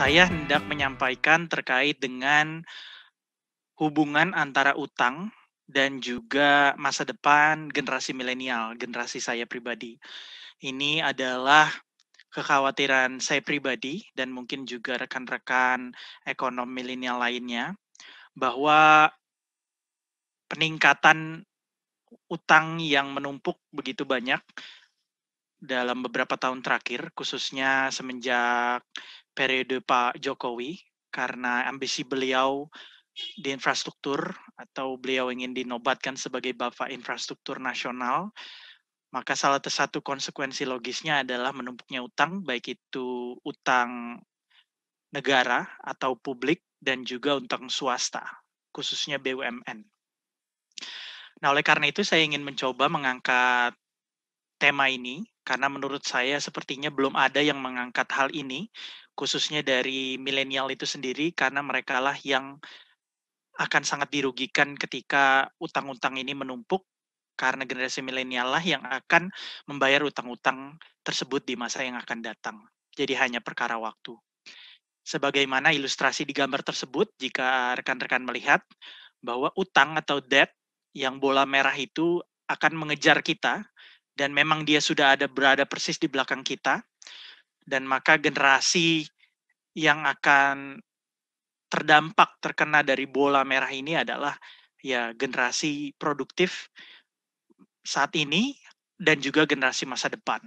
saya hendak menyampaikan terkait dengan hubungan antara utang dan juga masa depan generasi milenial, generasi saya pribadi. Ini adalah kekhawatiran saya pribadi dan mungkin juga rekan-rekan ekonom milenial lainnya bahwa peningkatan utang yang menumpuk begitu banyak dalam beberapa tahun terakhir, khususnya semenjak periode Pak Jokowi karena ambisi beliau di infrastruktur atau beliau ingin dinobatkan sebagai bapak infrastruktur nasional, maka salah satu konsekuensi logisnya adalah menumpuknya utang, baik itu utang negara atau publik dan juga utang swasta, khususnya BUMN. Nah, oleh karena itu saya ingin mencoba mengangkat tema ini karena menurut saya sepertinya belum ada yang mengangkat hal ini, khususnya dari milenial itu sendiri, karena mereka lah yang akan sangat dirugikan ketika utang-utang ini menumpuk, karena generasi milenial lah yang akan membayar utang-utang tersebut di masa yang akan datang. Jadi hanya perkara waktu. Sebagaimana ilustrasi di gambar tersebut, jika rekan-rekan melihat bahwa utang atau debt yang bola merah itu akan mengejar kita dan memang dia sudah ada berada persis di belakang kita dan maka generasi yang akan terdampak terkena dari bola merah ini adalah ya generasi produktif saat ini dan juga generasi masa depan.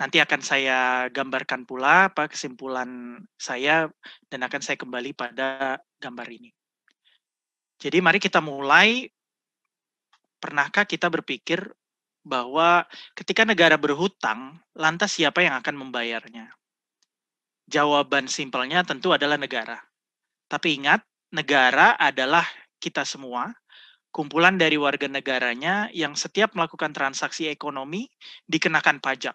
Nanti akan saya gambarkan pula apa kesimpulan saya dan akan saya kembali pada gambar ini. Jadi mari kita mulai. Pernahkah kita berpikir bahwa ketika negara berhutang, lantas siapa yang akan membayarnya? Jawaban simpelnya tentu adalah negara. Tapi ingat, negara adalah kita semua, kumpulan dari warga negaranya yang setiap melakukan transaksi ekonomi dikenakan pajak.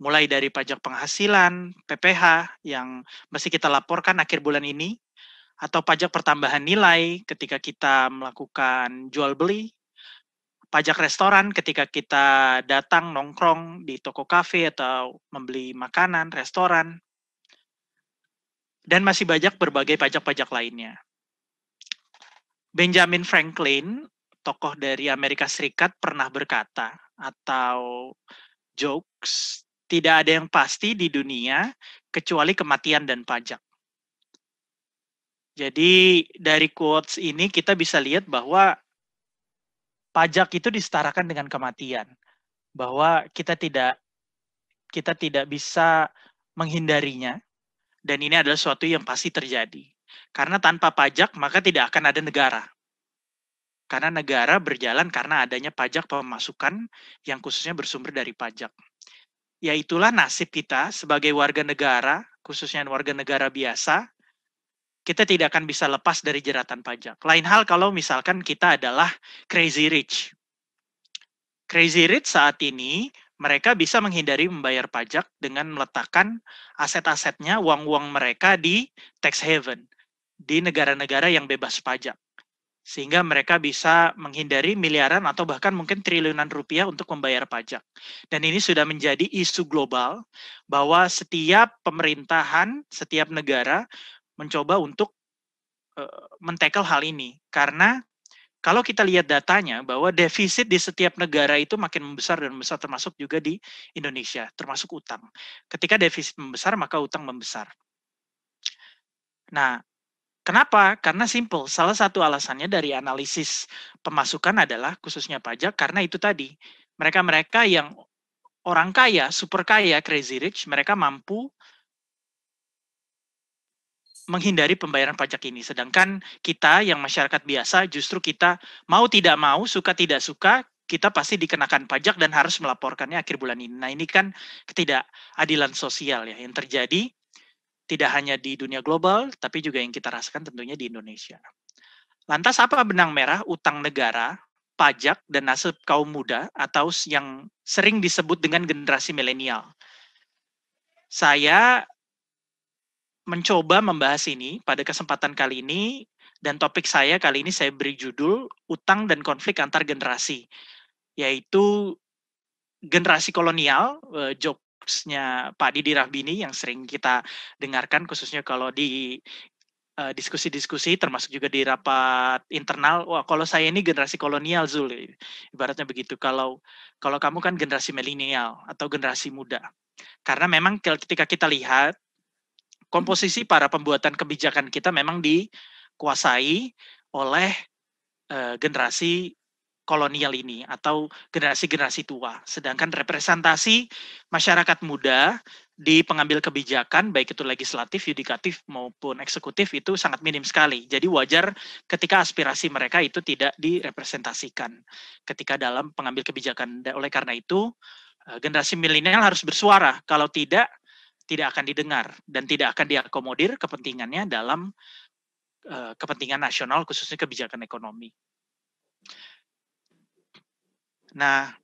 Mulai dari pajak penghasilan, PPH yang mesti kita laporkan akhir bulan ini, atau pajak pertambahan nilai ketika kita melakukan jual beli, pajak restoran ketika kita datang nongkrong di toko kafe atau membeli makanan, restoran, dan masih banyak berbagai pajak-pajak lainnya. Benjamin Franklin, tokoh dari Amerika Serikat, pernah berkata atau jokes, tidak ada yang pasti di dunia kecuali kematian dan pajak. Jadi dari quotes ini kita bisa lihat bahwa pajak itu disetarakan dengan kematian bahwa kita tidak kita tidak bisa menghindarinya dan ini adalah suatu yang pasti terjadi karena tanpa pajak maka tidak akan ada negara karena negara berjalan karena adanya pajak pemasukan yang khususnya bersumber dari pajak yaitulah nasib kita sebagai warga negara khususnya warga negara biasa kita tidak akan bisa lepas dari jeratan pajak. Lain hal kalau misalkan kita adalah crazy rich. Crazy rich saat ini mereka bisa menghindari membayar pajak dengan meletakkan aset-asetnya, uang-uang mereka di tax haven, di negara-negara yang bebas pajak. Sehingga mereka bisa menghindari miliaran atau bahkan mungkin triliunan rupiah untuk membayar pajak. Dan ini sudah menjadi isu global bahwa setiap pemerintahan, setiap negara mencoba untuk uh, eh, mentekel hal ini karena kalau kita lihat datanya bahwa defisit di setiap negara itu makin membesar dan besar termasuk juga di Indonesia, termasuk utang. Ketika defisit membesar maka utang membesar. Nah, kenapa? Karena simple. Salah satu alasannya dari analisis pemasukan adalah khususnya pajak karena itu tadi mereka-mereka yang orang kaya, super kaya, crazy rich, mereka mampu menghindari pembayaran pajak ini. Sedangkan kita yang masyarakat biasa justru kita mau tidak mau, suka tidak suka, kita pasti dikenakan pajak dan harus melaporkannya akhir bulan ini. Nah ini kan ketidakadilan sosial ya yang terjadi tidak hanya di dunia global, tapi juga yang kita rasakan tentunya di Indonesia. Lantas apa benang merah utang negara, pajak, dan nasib kaum muda atau yang sering disebut dengan generasi milenial? Saya mencoba membahas ini pada kesempatan kali ini dan topik saya kali ini saya beri judul utang dan konflik antar generasi yaitu generasi kolonial eh, jokesnya Pak Didi Rahbini yang sering kita dengarkan khususnya kalau di eh, diskusi-diskusi termasuk juga di rapat internal wah kalau saya ini generasi kolonial Zul ibaratnya begitu kalau kalau kamu kan generasi milenial atau generasi muda karena memang ketika kita lihat komposisi para pembuatan kebijakan kita memang dikuasai oleh uh, generasi kolonial ini atau generasi-generasi tua. Sedangkan representasi masyarakat muda di pengambil kebijakan baik itu legislatif, yudikatif maupun eksekutif itu sangat minim sekali. Jadi wajar ketika aspirasi mereka itu tidak direpresentasikan ketika dalam pengambil kebijakan. Oleh karena itu eh, generasi milenial harus bersuara. Kalau tidak tidak akan didengar dan tidak akan diakomodir kepentingannya dalam uh, kepentingan nasional khususnya kebijakan ekonomi. Nah,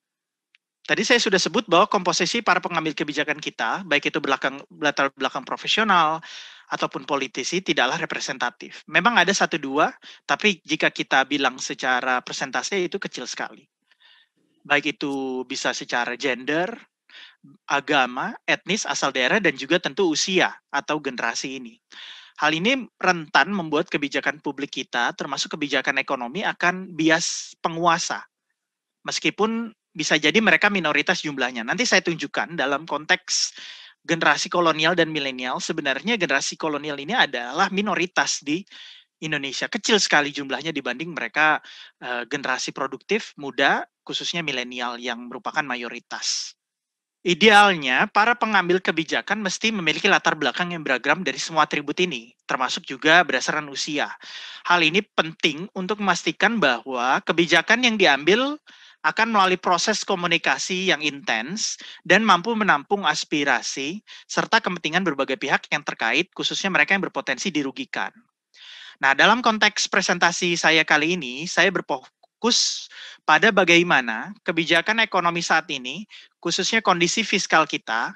tadi saya sudah sebut bahwa komposisi para pengambil kebijakan kita, baik itu belakang latar belakang profesional ataupun politisi tidaklah representatif. Memang ada satu dua, tapi jika kita bilang secara persentase itu kecil sekali. Baik itu bisa secara gender, agama, etnis, asal daerah, dan juga tentu usia atau generasi ini. Hal ini rentan membuat kebijakan publik kita, termasuk kebijakan ekonomi, akan bias penguasa. Meskipun bisa jadi mereka minoritas jumlahnya. Nanti saya tunjukkan dalam konteks generasi kolonial dan milenial, sebenarnya generasi kolonial ini adalah minoritas di Indonesia. Kecil sekali jumlahnya dibanding mereka eh, generasi produktif, muda, khususnya milenial yang merupakan mayoritas. Idealnya, para pengambil kebijakan mesti memiliki latar belakang yang beragam dari semua atribut ini, termasuk juga berdasarkan usia. Hal ini penting untuk memastikan bahwa kebijakan yang diambil akan melalui proses komunikasi yang intens dan mampu menampung aspirasi serta kepentingan berbagai pihak yang terkait, khususnya mereka yang berpotensi dirugikan. Nah, dalam konteks presentasi saya kali ini, saya berpokok fokus pada bagaimana kebijakan ekonomi saat ini, khususnya kondisi fiskal kita,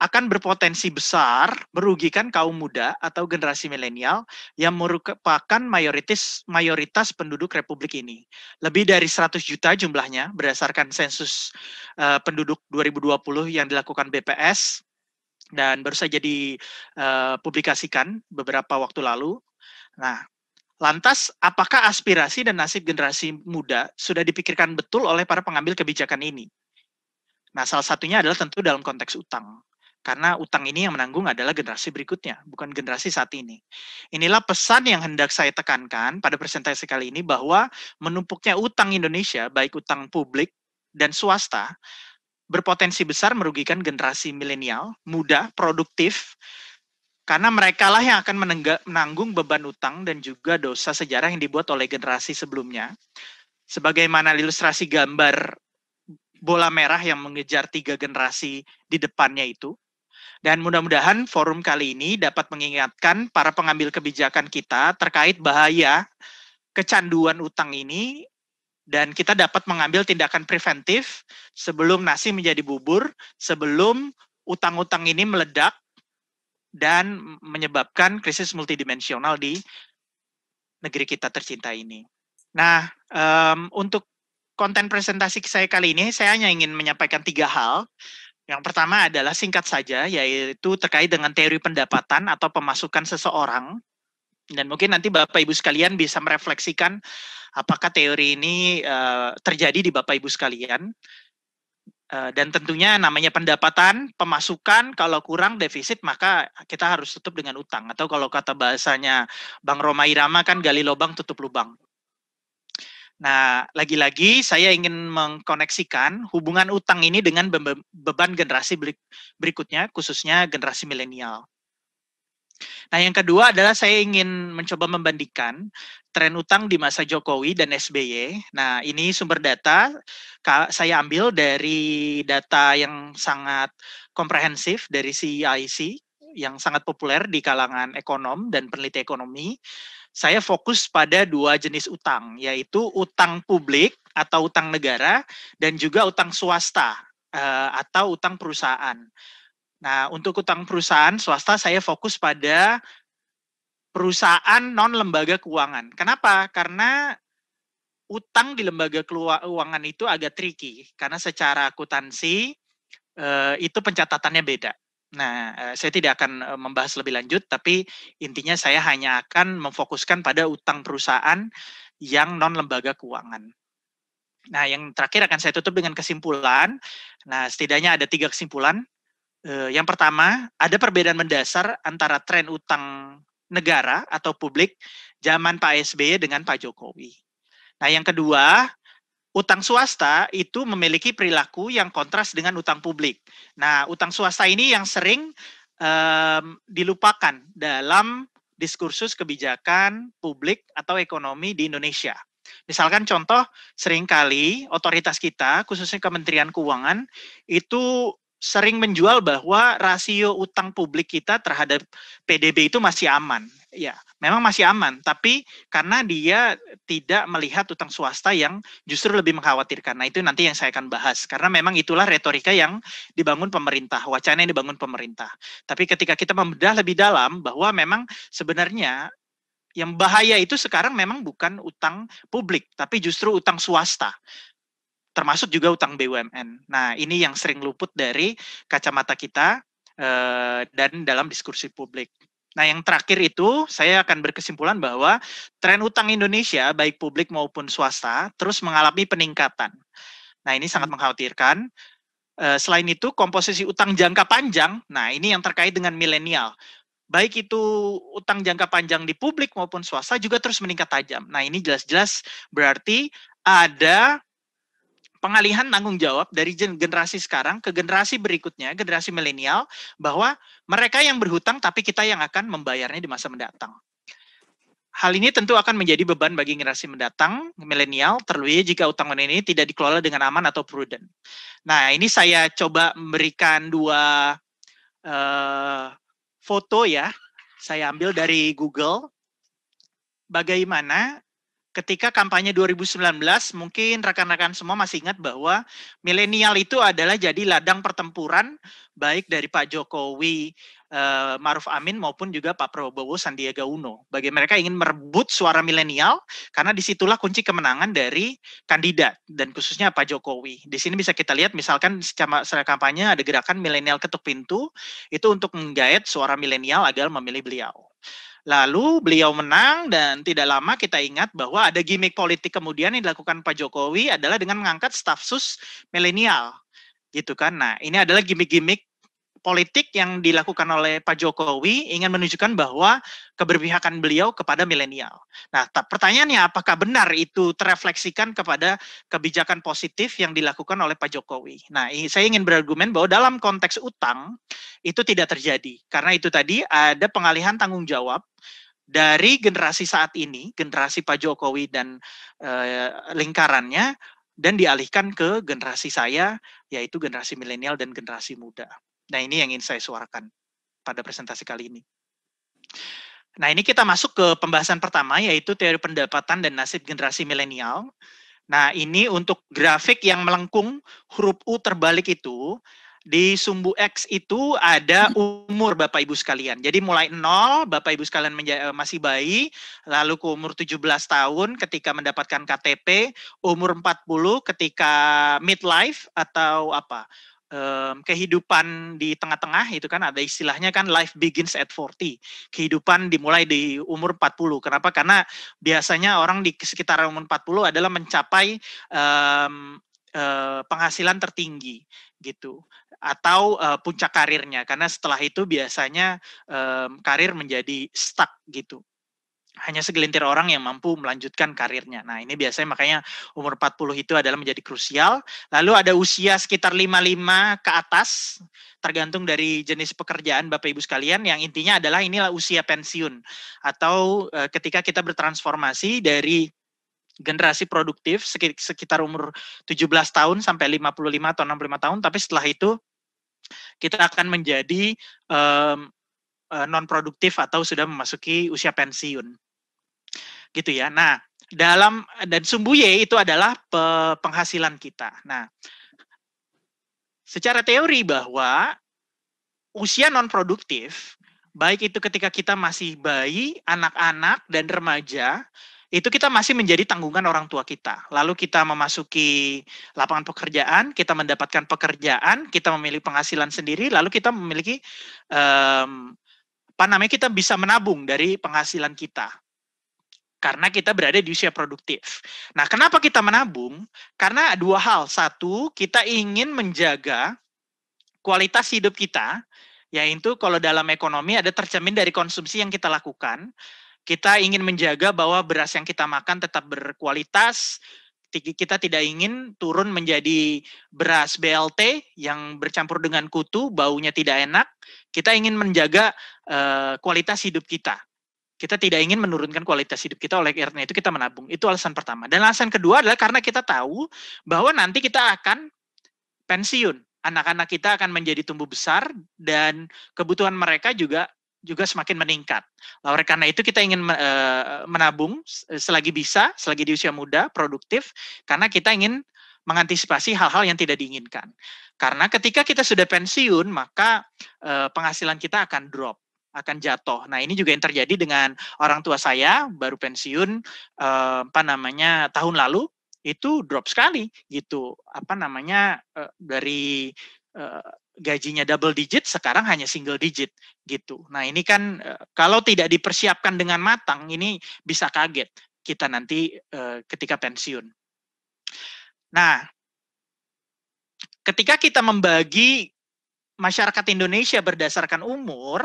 akan berpotensi besar merugikan kaum muda atau generasi milenial yang merupakan mayoritas mayoritas penduduk republik ini. Lebih dari 100 juta jumlahnya berdasarkan sensus uh, penduduk 2020 yang dilakukan BPS dan baru saja dipublikasikan eh, beberapa waktu lalu. Nah, Lantas, apakah aspirasi dan nasib generasi muda sudah dipikirkan betul oleh para pengambil kebijakan ini? Nah, salah satunya adalah tentu dalam konteks utang. Karena utang ini yang menanggung adalah generasi berikutnya, bukan generasi saat ini. Inilah pesan yang hendak saya tekankan pada presentasi kali ini bahwa menumpuknya utang Indonesia, baik utang publik dan swasta, berpotensi besar merugikan generasi milenial, muda, produktif, karena mereka lah yang akan menanggung beban utang dan juga dosa sejarah yang dibuat oleh generasi sebelumnya. Sebagaimana ilustrasi gambar bola merah yang mengejar tiga generasi di depannya itu. Dan mudah-mudahan forum kali ini dapat mengingatkan para pengambil kebijakan kita terkait bahaya kecanduan utang ini dan kita dapat mengambil tindakan preventif sebelum nasi menjadi bubur, sebelum utang-utang ini meledak dan menyebabkan krisis multidimensional di negeri kita tercinta ini. Nah, um, untuk konten presentasi saya kali ini, saya hanya ingin menyampaikan tiga hal. Yang pertama adalah singkat saja, yaitu terkait dengan teori pendapatan atau pemasukan seseorang. Dan mungkin nanti Bapak-Ibu sekalian bisa merefleksikan apakah teori ini uh, terjadi di Bapak-Ibu sekalian. Eh, dan tentunya namanya pendapatan, pemasukan kalau kurang defisit maka kita harus tutup dengan utang atau kalau kata bahasanya Bang Roma Irama kan gali lubang tutup lubang. Nah, lagi-lagi saya ingin mengkoneksikan hubungan utang ini dengan beban generasi berikutnya, khususnya generasi milenial. Nah, yang kedua adalah saya ingin mencoba membandingkan tren utang di masa Jokowi dan SBY. Nah, ini sumber data saya ambil dari data yang sangat komprehensif dari CIC e yang sangat populer di kalangan ekonom dan peneliti ekonomi. Saya fokus pada dua jenis utang, yaitu utang publik atau utang negara dan juga utang swasta eh, atau utang perusahaan. Nah, untuk utang perusahaan swasta saya fokus pada perusahaan non lembaga keuangan. Kenapa? Karena utang di lembaga keuangan itu agak tricky karena secara akuntansi eh, itu pencatatannya beda. Nah, eh, saya tidak akan eh, membahas lebih lanjut, tapi intinya saya hanya akan memfokuskan pada utang perusahaan yang non lembaga keuangan. Nah, yang terakhir akan saya tutup dengan kesimpulan. Nah, setidaknya ada tiga kesimpulan. Yang pertama, ada perbedaan mendasar antara tren utang negara atau publik zaman Pak SBY dengan Pak Jokowi. Nah, yang kedua, utang swasta itu memiliki perilaku yang kontras dengan utang publik. Nah, utang swasta ini yang sering um, dilupakan dalam diskursus kebijakan publik atau ekonomi di Indonesia. Misalkan contoh, seringkali otoritas kita, khususnya Kementerian Keuangan, itu sering menjual bahwa rasio utang publik kita terhadap PDB itu masih aman. Ya, memang masih aman, tapi karena dia tidak melihat utang swasta yang justru lebih mengkhawatirkan. Nah, itu nanti yang saya akan bahas karena memang itulah retorika yang dibangun pemerintah, wacana yang dibangun pemerintah. Tapi ketika kita membedah lebih dalam bahwa memang sebenarnya yang bahaya itu sekarang memang bukan utang publik, tapi justru utang swasta termasuk juga utang BUMN. Nah, ini yang sering luput dari kacamata kita uh, dan dalam diskursi publik. Nah, yang terakhir itu saya akan berkesimpulan bahwa tren utang Indonesia baik publik maupun swasta terus mengalami peningkatan. Nah, ini sangat mengkhawatirkan. Eh, selain itu, komposisi utang jangka panjang, nah ini yang terkait dengan milenial baik itu utang jangka panjang di publik maupun swasta juga terus meningkat tajam. Nah, ini jelas-jelas berarti ada pengalihan tanggung jawab dari generasi sekarang ke generasi berikutnya, generasi milenial, bahwa mereka yang berhutang tapi kita yang akan membayarnya di masa mendatang. Hal ini tentu akan menjadi beban bagi generasi mendatang, milenial, terlebih jika utang ini tidak dikelola dengan aman atau prudent. Nah, ini saya coba memberikan dua uh, foto ya, saya ambil dari Google, bagaimana ketika kampanye 2019 mungkin rekan-rekan semua masih ingat bahwa milenial itu adalah jadi ladang pertempuran baik dari Pak Jokowi eh, Maruf Amin maupun juga Pak Prabowo Sandiaga Uno. Bagi mereka ingin merebut suara milenial karena disitulah kunci kemenangan dari kandidat dan khususnya Pak Jokowi. Di sini bisa kita lihat misalkan secara kampanye ada gerakan milenial ketuk pintu itu untuk menggait suara milenial agar memilih beliau. Lalu beliau menang dan tidak lama kita ingat bahwa ada gimmick politik kemudian yang dilakukan Pak Jokowi adalah dengan mengangkat staf sus milenial. Gitu kan. Nah, ini adalah gimmick-gimmick politik yang dilakukan oleh Pak Jokowi ingin menunjukkan bahwa keberpihakan beliau kepada milenial. Nah, pertanyaannya apakah benar itu terefleksikan kepada kebijakan positif yang dilakukan oleh Pak Jokowi? Nah, saya ingin berargumen bahwa dalam konteks utang itu tidak terjadi karena itu tadi ada pengalihan tanggung jawab dari generasi saat ini, generasi Pak Jokowi dan e, lingkarannya dan dialihkan ke generasi saya yaitu generasi milenial dan generasi muda. Nah ini yang ingin saya suarakan pada presentasi kali ini. Nah ini kita masuk ke pembahasan pertama yaitu teori pendapatan dan nasib generasi milenial. Nah ini untuk grafik yang melengkung huruf U terbalik itu di sumbu X itu ada umur Bapak Ibu sekalian. Jadi mulai nol Bapak Ibu sekalian eh, masih bayi, lalu ke umur 17 tahun ketika mendapatkan KTP, umur 40 ketika midlife atau apa? um, kehidupan di tengah-tengah itu kan ada istilahnya kan life begins at 40. Kehidupan dimulai di umur 40. Kenapa? Karena biasanya orang di sekitar umur 40 adalah mencapai um, uh, penghasilan tertinggi gitu atau uh, puncak karirnya karena setelah itu biasanya um, karir menjadi stuck gitu hanya segelintir orang yang mampu melanjutkan karirnya. Nah, ini biasanya makanya umur 40 itu adalah menjadi krusial. Lalu ada usia sekitar 55 ke atas, tergantung dari jenis pekerjaan Bapak Ibu sekalian yang intinya adalah inilah usia pensiun atau e, ketika kita bertransformasi dari generasi produktif sekitar umur 17 tahun sampai 55 atau 65 tahun, tapi setelah itu kita akan menjadi E, non produktif atau sudah memasuki usia pensiun gitu ya. Nah, dalam dan sumbu y itu adalah pe, penghasilan kita. Nah, secara teori bahwa usia non produktif baik itu ketika kita masih bayi, anak-anak dan remaja itu kita masih menjadi tanggungan orang tua kita. Lalu kita memasuki lapangan pekerjaan, kita mendapatkan pekerjaan, kita memiliki penghasilan sendiri, lalu kita memiliki um, apa namanya kita bisa menabung dari penghasilan kita karena kita berada di usia produktif. Nah, kenapa kita menabung? Karena dua hal. Satu, kita ingin menjaga kualitas hidup kita, yaitu kalau dalam ekonomi ada tercermin dari konsumsi yang kita lakukan. Kita ingin menjaga bahwa beras yang kita makan tetap berkualitas, kita tidak ingin turun menjadi beras BLT yang bercampur dengan kutu, baunya tidak enak. Kita ingin menjaga uh, kualitas hidup kita kita tidak ingin menurunkan kualitas hidup kita oleh karena itu kita menabung. Itu alasan pertama. Dan alasan kedua adalah karena kita tahu bahwa nanti kita akan pensiun. Anak-anak kita akan menjadi tumbuh besar dan kebutuhan mereka juga juga semakin meningkat. Nah, oleh karena itu kita ingin eh, menabung eh, selagi bisa, selagi di usia muda, produktif karena kita ingin mengantisipasi hal-hal yang tidak diinginkan. Karena ketika kita sudah pensiun, maka eh, penghasilan kita akan drop akan jatuh. Nah, ini juga yang terjadi dengan orang tua saya baru pensiun eh, apa namanya tahun lalu itu drop sekali gitu. Apa namanya eh, dari eh, gajinya double digit sekarang hanya single digit gitu. Nah, ini kan eh, kalau tidak dipersiapkan dengan matang ini bisa kaget kita nanti eh, ketika pensiun. Nah, ketika kita membagi masyarakat Indonesia berdasarkan umur,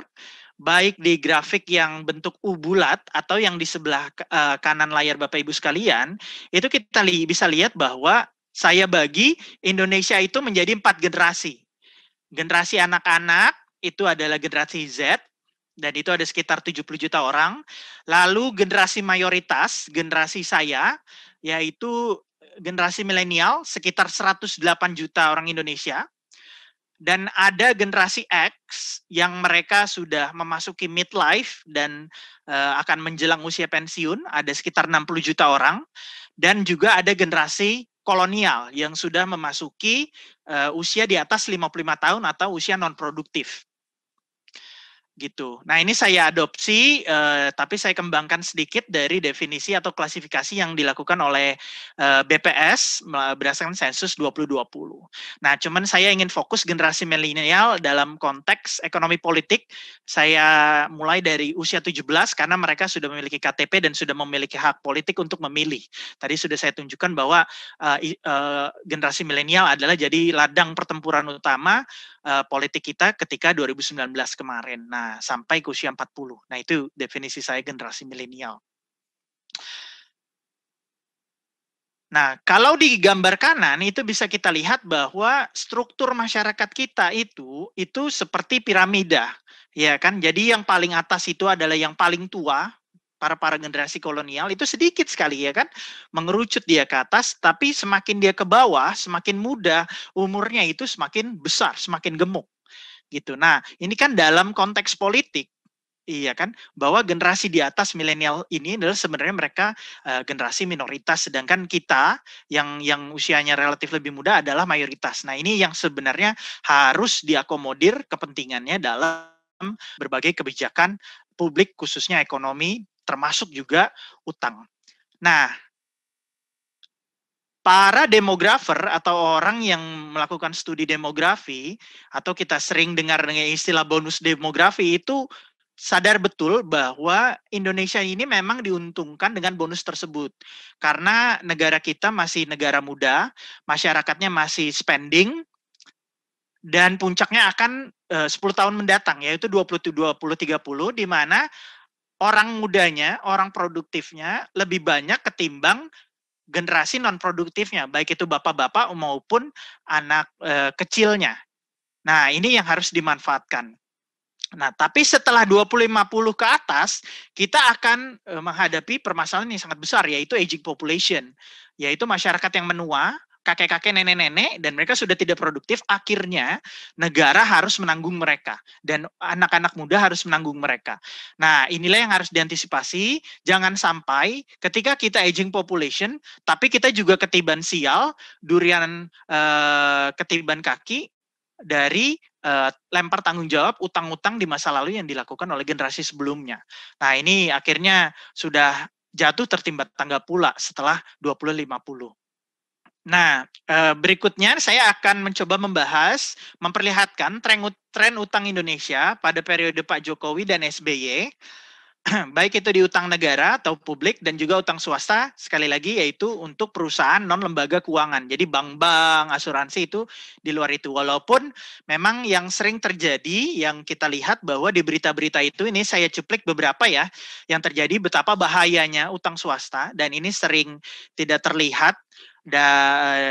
baik di grafik yang bentuk U bulat atau yang di sebelah eh, kanan layar Bapak Ibu sekalian, itu kita li bisa lihat bahwa saya bagi Indonesia itu menjadi empat generasi. Generasi anak-anak itu adalah generasi Z, dan itu ada sekitar 70 juta orang. Lalu generasi mayoritas, generasi saya, yaitu generasi milenial sekitar 108 juta orang Indonesia dan ada generasi X yang mereka sudah memasuki midlife dan uh, akan menjelang usia pensiun, ada sekitar 60 juta orang, dan juga ada generasi kolonial yang sudah memasuki uh, usia di atas 55 tahun atau usia non produktif gitu. Nah ini saya adopsi, eh, tapi saya kembangkan sedikit dari definisi atau klasifikasi yang dilakukan oleh eh, BPS berdasarkan sensus 2020. Nah cuman saya ingin fokus generasi milenial dalam konteks ekonomi politik. Saya mulai dari usia 17 karena mereka sudah memiliki KTP dan sudah memiliki hak politik untuk memilih. Tadi sudah saya tunjukkan bahwa eh, eh, generasi milenial adalah jadi ladang pertempuran utama eh, politik kita ketika 2019 kemarin. Nah sampai ke usia 40. Nah, itu definisi saya generasi milenial. Nah, kalau di gambar kanan itu bisa kita lihat bahwa struktur masyarakat kita itu itu seperti piramida, ya kan? Jadi yang paling atas itu adalah yang paling tua, para para generasi kolonial itu sedikit sekali ya kan, mengerucut dia ke atas, tapi semakin dia ke bawah, semakin muda umurnya itu semakin besar, semakin gemuk gitu. Nah, ini kan dalam konteks politik Iya kan, bahwa generasi di atas milenial ini adalah sebenarnya mereka uh, generasi minoritas, sedangkan kita yang yang usianya relatif lebih muda adalah mayoritas. Nah ini yang sebenarnya harus diakomodir kepentingannya dalam berbagai kebijakan publik, khususnya ekonomi, termasuk juga utang. Nah para demografer atau orang yang melakukan studi demografi atau kita sering dengar dengan istilah bonus demografi itu sadar betul bahwa Indonesia ini memang diuntungkan dengan bonus tersebut karena negara kita masih negara muda, masyarakatnya masih spending dan puncaknya akan eh, sepuluh 10 tahun mendatang yaitu 20 20 30 di mana orang mudanya, orang produktifnya lebih banyak ketimbang generasi non produktifnya, baik itu bapak-bapak maupun anak e, kecilnya. Nah, ini yang harus dimanfaatkan. Nah, tapi setelah 2050 ke atas, kita akan eh, menghadapi permasalahan yang sangat besar yaitu aging population, yaitu masyarakat yang menua kakek-kakek, nenek-nenek, dan mereka sudah tidak produktif, akhirnya negara harus menanggung mereka. Dan anak-anak muda harus menanggung mereka. Nah, inilah yang harus diantisipasi. Jangan sampai ketika kita aging population, tapi kita juga ketiban sial, durian eh, ketiban kaki, dari eh, lempar tanggung jawab utang-utang di masa lalu yang dilakukan oleh generasi sebelumnya. Nah, ini akhirnya sudah jatuh tertimbat tangga pula setelah 2050. Nah, eh, berikutnya saya akan mencoba membahas, memperlihatkan tren, tren utang Indonesia pada periode Pak Jokowi dan SBY, baik itu di utang negara atau publik dan juga utang swasta, sekali lagi yaitu untuk perusahaan non lembaga keuangan. Jadi bank-bank, asuransi itu di luar itu. Walaupun memang yang sering terjadi, yang kita lihat bahwa di berita-berita itu, ini saya cuplik beberapa ya, yang terjadi betapa bahayanya utang swasta dan ini sering tidak terlihat da,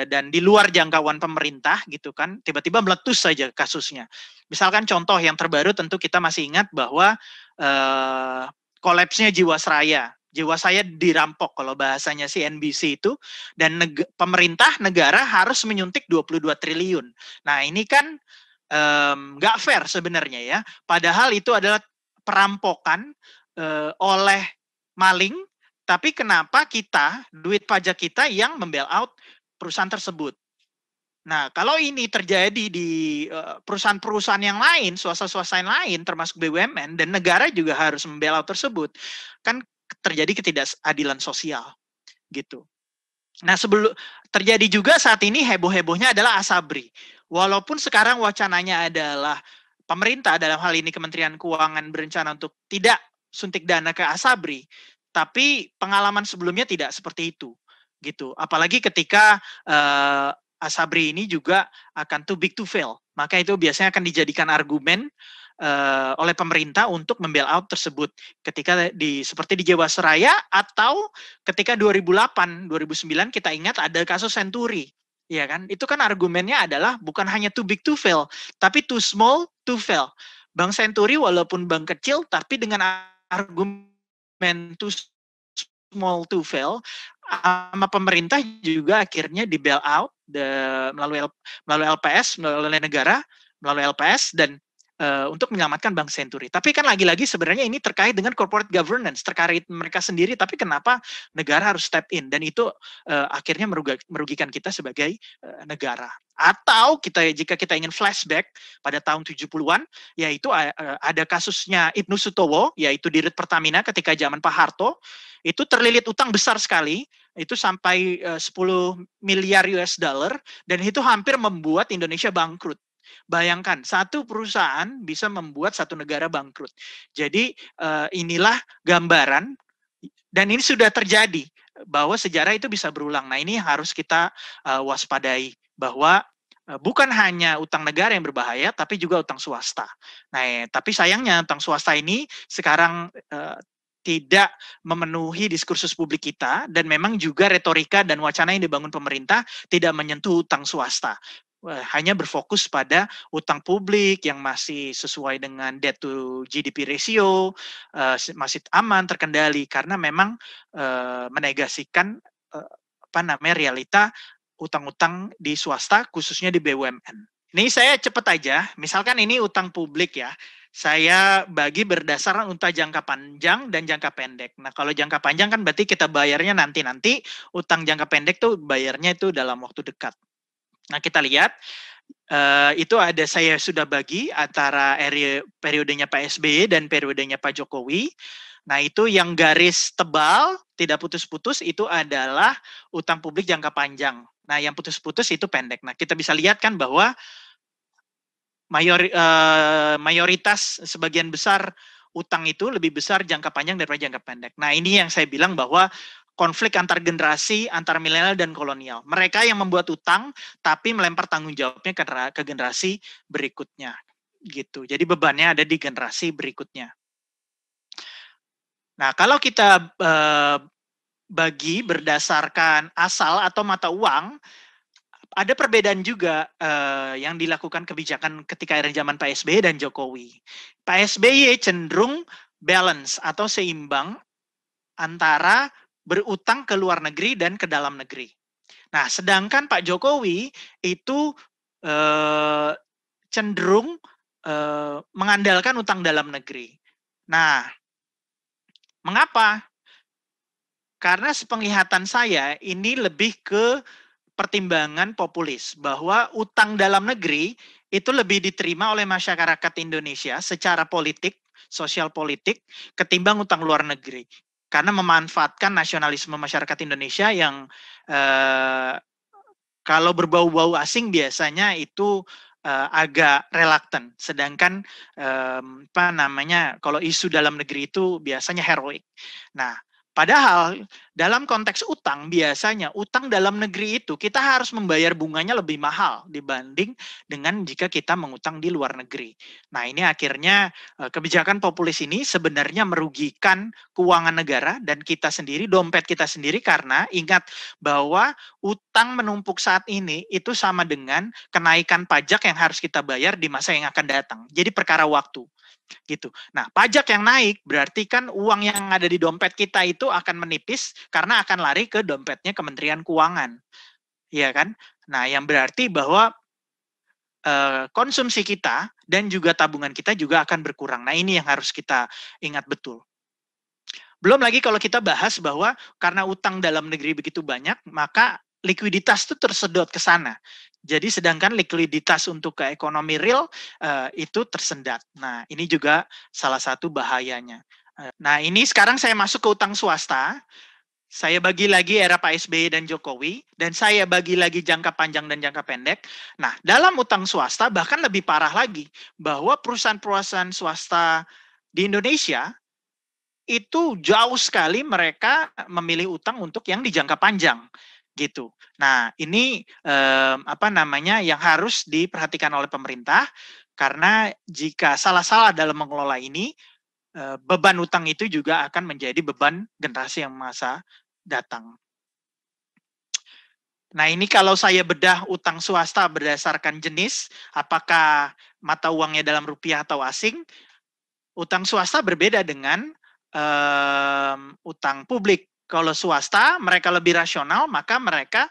dan di luar jangkauan pemerintah gitu kan tiba-tiba meletus saja kasusnya misalkan contoh yang terbaru tentu kita masih ingat bahwa eh, kolapsnya Jiwasraya Jiwasraya dirampok kalau bahasanya si NBC itu dan neg pemerintah negara harus menyuntik 22 triliun nah ini kan eh, nggak eh, fair sebenarnya ya padahal itu adalah perampokan eh, oleh maling tapi kenapa kita, duit pajak kita yang membail out perusahaan tersebut? Nah, kalau ini terjadi di eh, perusahaan-perusahaan yang lain, swasta-swasta yang lain, termasuk BUMN, dan negara juga harus membail out tersebut, kan terjadi ketidakadilan sosial. gitu. Nah, sebelum terjadi juga saat ini heboh-hebohnya adalah Asabri. Walaupun sekarang wacananya adalah pemerintah dalam hal ini Kementerian Keuangan berencana untuk tidak suntik dana ke Asabri, tapi pengalaman sebelumnya tidak seperti itu gitu. Apalagi ketika uh, Asabri ini juga akan too big to fail, maka itu biasanya akan dijadikan argumen uh, oleh pemerintah untuk membail out tersebut ketika di seperti di Jawa Seraya atau ketika 2008 2009 kita ingat ada kasus Century, ya kan itu kan argumennya adalah bukan hanya too big to fail tapi too small to fail bank Century walaupun bank kecil tapi dengan argumen Men too small to fail sama pemerintah juga akhirnya di bail out the, melalui melalui LPS melalui negara melalui LPS dan Eh, untuk menyelamatkan Bank Century. Tapi kan lagi-lagi sebenarnya ini terkait dengan corporate governance, terkait mereka sendiri. Tapi kenapa negara harus step in dan itu uh, akhirnya merugikan kita sebagai uh, negara. Atau kita jika kita ingin flashback pada tahun 70-an, yaitu uh, ada kasusnya Ibnu Sutowo, yaitu Dirut Pertamina ketika zaman Pak Harto, itu terlilit utang besar sekali, itu sampai uh, 10 miliar US dollar dan itu hampir membuat Indonesia bangkrut. Bayangkan satu perusahaan bisa membuat satu negara bangkrut. Jadi eh, inilah gambaran dan ini sudah terjadi bahwa sejarah itu bisa berulang. Nah, ini harus kita eh, waspadai bahwa eh, bukan hanya utang negara yang berbahaya tapi juga utang swasta. Nah, tapi sayangnya utang swasta ini sekarang tidak memenuhi diskursus publik kita dan memang juga retorika dan wacana yang dibangun pemerintah tidak menyentuh utang swasta. Eh, hanya berfokus pada utang publik yang masih sesuai dengan debt to GDP ratio uh, masih aman terkendali karena memang uh, menegasikan uh, apa namanya realita utang-utang di swasta khususnya di BUMN. Ini saya cepat aja, misalkan ini utang publik ya. Saya bagi berdasarkan utang jangka panjang dan jangka pendek. Nah, kalau jangka panjang kan berarti kita bayarnya nanti-nanti, utang jangka pendek tuh bayarnya itu dalam waktu dekat. Nah, kita lihat uh, itu ada saya sudah bagi antara area periodenya Pak SBY dan periodenya Pak Jokowi. Nah, itu yang garis tebal, tidak putus-putus itu adalah utang publik jangka panjang. Nah, yang putus-putus itu pendek. Nah, kita bisa lihat kan bahwa mayor, uh, eh, mayoritas sebagian besar utang itu lebih besar jangka panjang daripada jangka pendek. Nah, ini yang saya bilang bahwa konflik antar generasi, antar milenial dan kolonial. Mereka yang membuat utang tapi melempar tanggung jawabnya ke, ke generasi berikutnya. Gitu. Jadi bebannya ada di generasi berikutnya. Nah, kalau kita e, bagi berdasarkan asal atau mata uang, ada perbedaan juga e, yang dilakukan kebijakan ketika era zaman Pak SBY dan Jokowi. Pak SBY cenderung balance atau seimbang antara berutang ke luar negeri dan ke dalam negeri. Nah, sedangkan Pak Jokowi itu eh, cenderung eh, mengandalkan utang dalam negeri. Nah, mengapa? Karena sepenglihatan saya ini lebih ke pertimbangan populis bahwa utang dalam negeri itu lebih diterima oleh masyarakat Indonesia secara politik, sosial politik ketimbang utang luar negeri karena memanfaatkan nasionalisme masyarakat Indonesia yang eh, kalau berbau-bau asing biasanya itu eh, agak reluctant, sedangkan eh, apa namanya kalau isu dalam negeri itu biasanya heroik. Nah, padahal dalam konteks utang, biasanya utang dalam negeri itu kita harus membayar bunganya lebih mahal dibanding dengan jika kita mengutang di luar negeri. Nah, ini akhirnya eh, kebijakan populis ini sebenarnya merugikan keuangan negara dan kita sendiri, dompet kita sendiri karena ingat bahwa utang menumpuk saat ini itu sama dengan kenaikan pajak yang harus kita bayar di masa yang akan datang. Jadi perkara waktu gitu. Nah, pajak yang naik berarti kan uang yang ada di dompet kita itu akan menipis karena akan lari ke dompetnya Kementerian Keuangan. ya kan? Nah, yang berarti bahwa eh, konsumsi kita dan juga tabungan kita juga akan berkurang. Nah, ini yang harus kita ingat betul. Belum lagi kalau kita bahas bahwa karena utang dalam negeri begitu banyak, maka likuiditas itu tersedot ke sana. Jadi sedangkan likuiditas untuk ke ekonomi real eh, itu tersendat. Nah, ini juga salah satu bahayanya. Eh, nah, ini sekarang saya masuk ke utang swasta. Saya bagi lagi era Pak SBY dan Jokowi, dan saya bagi lagi jangka panjang dan jangka pendek. Nah, dalam utang swasta bahkan lebih parah lagi, bahwa perusahaan-perusahaan swasta di Indonesia itu jauh sekali mereka memilih utang untuk yang di jangka panjang gitu. Nah, ini eh, apa namanya yang harus diperhatikan oleh pemerintah karena jika salah-salah dalam mengelola ini eh, beban utang itu juga akan menjadi beban generasi yang masa datang. Nah, ini kalau saya bedah utang swasta berdasarkan jenis, apakah mata uangnya dalam rupiah atau asing, utang swasta berbeda dengan um, utang publik. Kalau swasta, mereka lebih rasional, maka mereka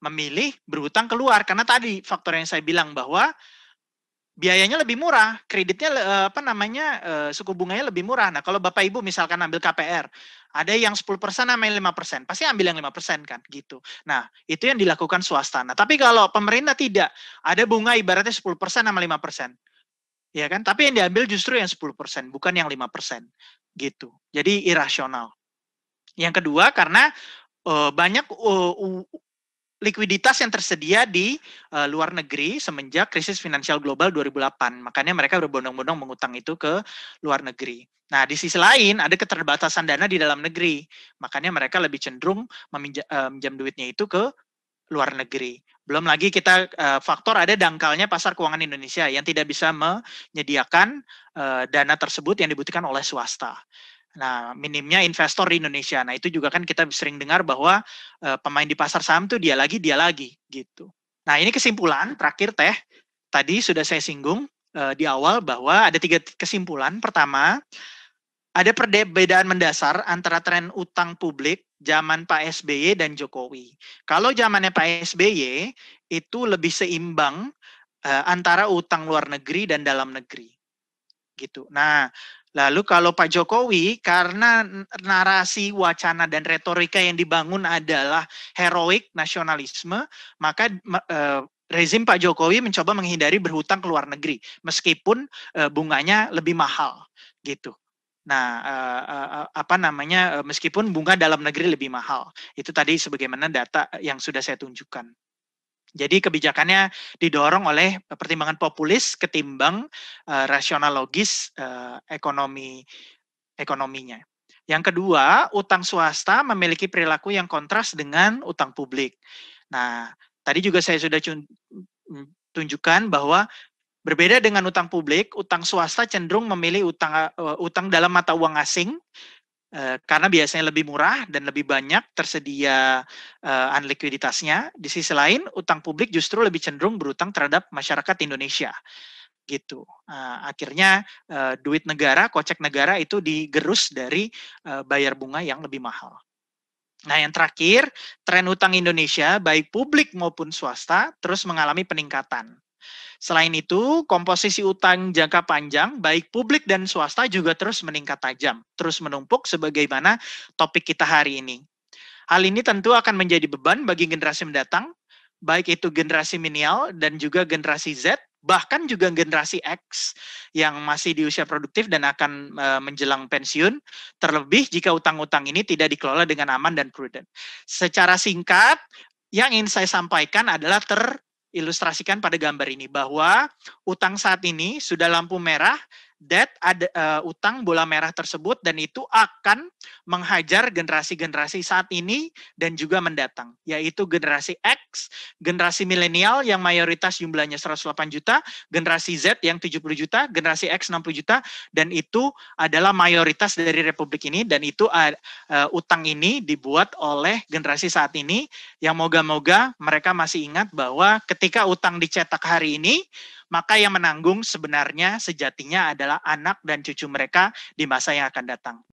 memilih berutang keluar karena tadi faktor yang saya bilang bahwa biayanya lebih murah, kreditnya eh, apa namanya eh, suku bunganya lebih murah. Nah, kalau Bapak Ibu misalkan ambil KPR, ada yang 10% lima persen pasti ambil yang lima persen kan gitu. Nah, itu yang dilakukan swasta. Nah, tapi kalau pemerintah tidak, ada bunga ibaratnya 10% sama persen Ya kan? Tapi yang diambil justru yang 10%, bukan yang lima persen Gitu. Jadi irasional. Yang kedua karena eh, banyak likuiditas yang tersedia di uh, luar negeri semenjak krisis finansial global 2008. Makanya mereka berbondong-bondong mengutang itu ke luar negeri. Nah, di sisi lain ada keterbatasan dana di dalam negeri. Makanya mereka lebih cenderung eh, meminjam uh, duitnya itu ke luar negeri. Belum lagi kita uh, faktor ada dangkalnya pasar keuangan Indonesia yang tidak bisa menyediakan uh, dana tersebut yang dibutuhkan oleh swasta. Nah, minimnya investor di Indonesia. Nah, itu juga kan kita sering dengar bahwa e, pemain di pasar saham tuh dia lagi, dia lagi gitu. Nah, ini kesimpulan terakhir teh. Tadi sudah saya singgung e, di awal bahwa ada tiga kesimpulan. Pertama, ada perbedaan mendasar antara tren utang publik zaman Pak SBY dan Jokowi. Kalau zamannya Pak SBY itu lebih seimbang e, antara utang luar negeri dan dalam negeri. Gitu. Nah, Lalu kalau Pak Jokowi karena narasi, wacana dan retorika yang dibangun adalah heroik nasionalisme, maka eh, rezim Pak Jokowi mencoba menghindari berhutang ke luar negeri meskipun eh, bunganya lebih mahal gitu. Nah, e, e, e, apa namanya, meskipun bunga dalam negeri lebih mahal, itu tadi sebagaimana data yang sudah saya tunjukkan. Jadi kebijakannya didorong oleh pertimbangan populis ketimbang uh, rasional logis uh, ekonomi ekonominya. Yang kedua, utang swasta memiliki perilaku yang kontras dengan utang publik. Nah, tadi juga saya sudah mm, tunjukkan bahwa berbeda dengan utang publik, utang swasta cenderung memilih utang uh, utang dalam mata uang asing Eh, karena biasanya lebih murah dan lebih banyak tersedia uh, unlikuiditasnya. Di sisi lain, utang publik justru lebih cenderung berutang terhadap masyarakat Indonesia gitu. Uh, akhirnya uh, duit negara, kocek negara itu digerus dari uh, bayar bunga yang lebih mahal. Nah, yang terakhir, tren utang Indonesia baik publik maupun swasta terus mengalami peningkatan. Selain itu, komposisi utang jangka panjang baik publik dan swasta juga terus meningkat tajam, terus menumpuk sebagaimana topik kita hari ini. Hal ini tentu akan menjadi beban bagi generasi mendatang, baik itu generasi milenial dan juga generasi Z bahkan juga generasi X yang masih di usia produktif dan akan eh, menjelang pensiun, terlebih jika utang-utang ini tidak dikelola dengan aman dan prudent. Secara singkat, yang ingin saya sampaikan adalah ter ilustrasikan pada gambar ini bahwa utang saat ini sudah lampu merah that ada uh, utang bola merah tersebut dan itu akan menghajar generasi-generasi saat ini dan juga mendatang yaitu generasi X, generasi milenial yang mayoritas jumlahnya 108 juta, generasi Z yang 70 juta, generasi X 60 juta dan itu adalah mayoritas dari republik ini dan itu eh, eh, utang ini dibuat oleh generasi saat ini yang moga-moga mereka masih ingat bahwa ketika utang dicetak hari ini maka yang menanggung sebenarnya sejatinya adalah anak dan cucu mereka di masa yang akan datang.